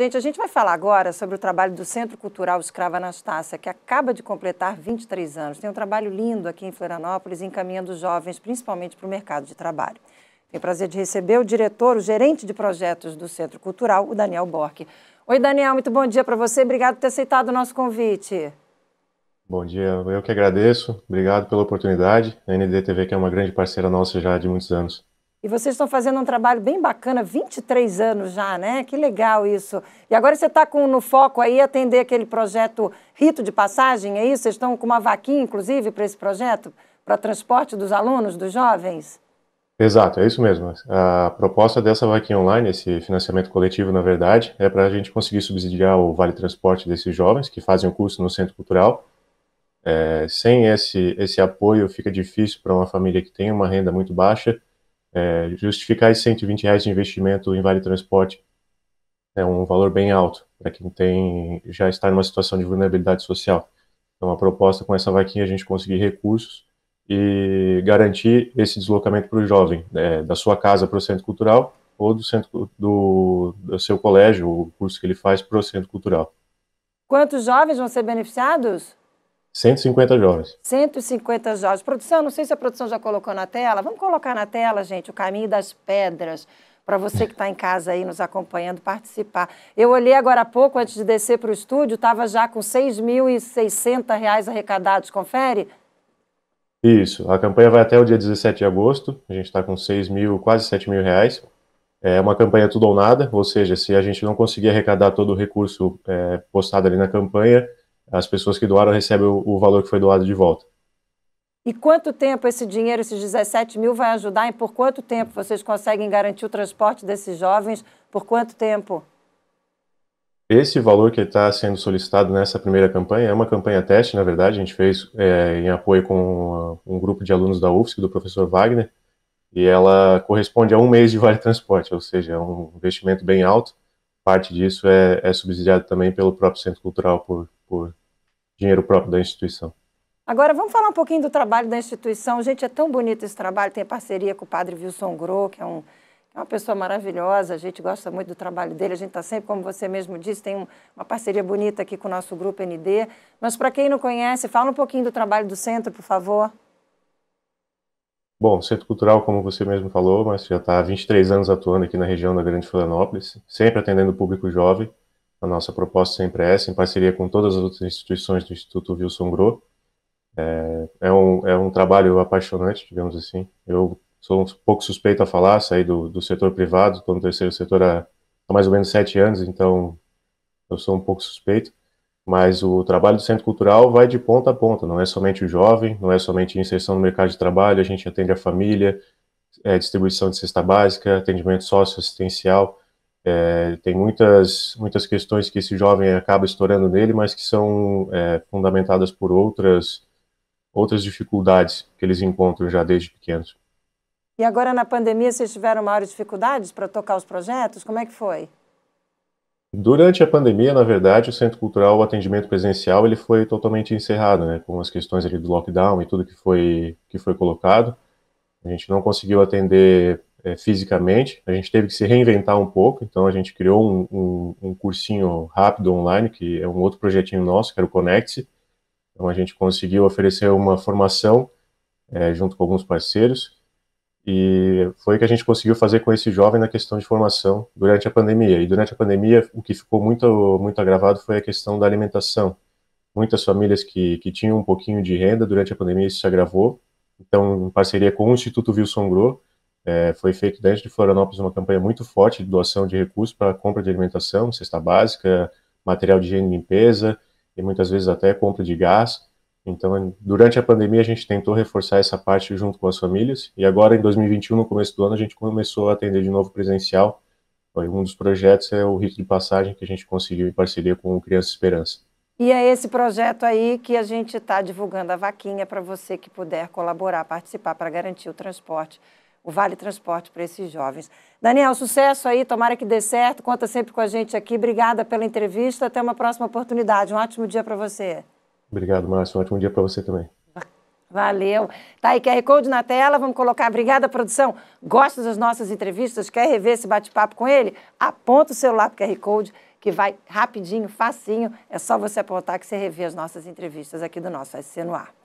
Gente, a gente vai falar agora sobre o trabalho do Centro Cultural Escrava Anastácia, que acaba de completar 23 anos. Tem um trabalho lindo aqui em Florianópolis, encaminhando jovens principalmente para o mercado de trabalho. Tenho o prazer de receber o diretor, o gerente de projetos do Centro Cultural, o Daniel Borque. Oi, Daniel, muito bom dia para você. Obrigado por ter aceitado o nosso convite. Bom dia, eu que agradeço. Obrigado pela oportunidade. A NDTV, que é uma grande parceira nossa já de muitos anos. E vocês estão fazendo um trabalho bem bacana, 23 anos já, né? Que legal isso. E agora você está no foco aí atender aquele projeto Rito de Passagem, é isso? Vocês estão com uma vaquinha, inclusive, para esse projeto, para transporte dos alunos, dos jovens? Exato, é isso mesmo. A proposta dessa vaquinha online, esse financiamento coletivo, na verdade, é para a gente conseguir subsidiar o vale transporte desses jovens que fazem o curso no Centro Cultural. É, sem esse, esse apoio, fica difícil para uma família que tem uma renda muito baixa é, justificar esses 120 reais de investimento em vale transporte é um valor bem alto para quem tem já está numa situação de vulnerabilidade social. Então, é a proposta com essa vaquinha é a gente conseguir recursos e garantir esse deslocamento para o jovem, né, da sua casa para o centro cultural ou do, centro, do, do seu colégio, o curso que ele faz para o centro cultural. Quantos jovens vão ser beneficiados? 150 jovens. 150 jovens. Produção, não sei se a produção já colocou na tela. Vamos colocar na tela, gente, o caminho das pedras para você que está em casa aí nos acompanhando participar. Eu olhei agora há pouco, antes de descer para o estúdio, estava já com R$ reais arrecadados, confere? Isso, a campanha vai até o dia 17 de agosto, a gente está com 6 mil, quase 7 mil reais. É uma campanha tudo ou nada, ou seja, se a gente não conseguir arrecadar todo o recurso é, postado ali na campanha, as pessoas que doaram recebem o, o valor que foi doado de volta. E quanto tempo esse dinheiro, esses 17 mil, vai ajudar? E por quanto tempo vocês conseguem garantir o transporte desses jovens? Por quanto tempo? Esse valor que está sendo solicitado nessa primeira campanha é uma campanha teste, na verdade, a gente fez é, em apoio com um grupo de alunos da UFSC, do professor Wagner, e ela corresponde a um mês de vale transporte, ou seja, é um investimento bem alto. Parte disso é, é subsidiado também pelo próprio Centro Cultural por, por dinheiro próprio da instituição. Agora vamos falar um pouquinho do trabalho da instituição. Gente, é tão bonito esse trabalho, tem parceria com o padre Wilson Gro, que é, um, é uma pessoa maravilhosa, a gente gosta muito do trabalho dele, a gente está sempre, como você mesmo disse, tem um, uma parceria bonita aqui com o nosso grupo ND. Mas para quem não conhece, fala um pouquinho do trabalho do centro, por favor. Bom, o Centro Cultural, como você mesmo falou, mas já está há 23 anos atuando aqui na região da Grande Florianópolis, sempre atendendo o público jovem, a nossa proposta sempre é essa, em parceria com todas as outras instituições do Instituto Wilson Gro É, é, um, é um trabalho apaixonante, digamos assim. Eu sou um pouco suspeito a falar, saí do, do setor privado, estou no terceiro setor há, há mais ou menos sete anos, então eu sou um pouco suspeito mas o trabalho do centro cultural vai de ponta a ponta, não é somente o jovem, não é somente inserção no mercado de trabalho, a gente atende a família, é, distribuição de cesta básica, atendimento socioassistencial, é, tem muitas, muitas questões que esse jovem acaba estourando nele, mas que são é, fundamentadas por outras, outras dificuldades que eles encontram já desde pequenos. E agora na pandemia vocês tiveram maiores dificuldades para tocar os projetos? Como é que foi? Durante a pandemia, na verdade, o Centro Cultural, o atendimento presencial, ele foi totalmente encerrado, né, com as questões ali do lockdown e tudo que foi, que foi colocado. A gente não conseguiu atender é, fisicamente. A gente teve que se reinventar um pouco, então a gente criou um, um, um cursinho rápido online, que é um outro projetinho nosso, que era o Connect. Então a gente conseguiu oferecer uma formação é, junto com alguns parceiros, e foi o que a gente conseguiu fazer com esse jovem na questão de formação durante a pandemia. E durante a pandemia, o que ficou muito, muito agravado foi a questão da alimentação. Muitas famílias que, que tinham um pouquinho de renda durante a pandemia, isso se agravou. Então, em parceria com o Instituto Wilson Groh, é, foi feito dentro de Florianópolis uma campanha muito forte de doação de recursos para compra de alimentação, cesta básica, material de higiene e limpeza, e muitas vezes até compra de gás. Então, durante a pandemia, a gente tentou reforçar essa parte junto com as famílias, e agora, em 2021, no começo do ano, a gente começou a atender de novo presencial. Um dos projetos é o rito de passagem que a gente conseguiu em parceria com o Criança Esperança. E é esse projeto aí que a gente está divulgando a vaquinha para você que puder colaborar, participar para garantir o transporte o Vale Transporte para esses jovens. Daniel, sucesso aí, tomara que dê certo, conta sempre com a gente aqui. Obrigada pela entrevista, até uma próxima oportunidade. Um ótimo dia para você. Obrigado, Márcio, um ótimo dia para você também. Valeu. Tá aí QR Code na tela, vamos colocar. Obrigada, produção. Gosta das nossas entrevistas? Quer rever esse bate-papo com ele? Aponta o celular para o QR Code, que vai rapidinho, facinho. É só você apontar que você revê as nossas entrevistas aqui do nosso SC no ar.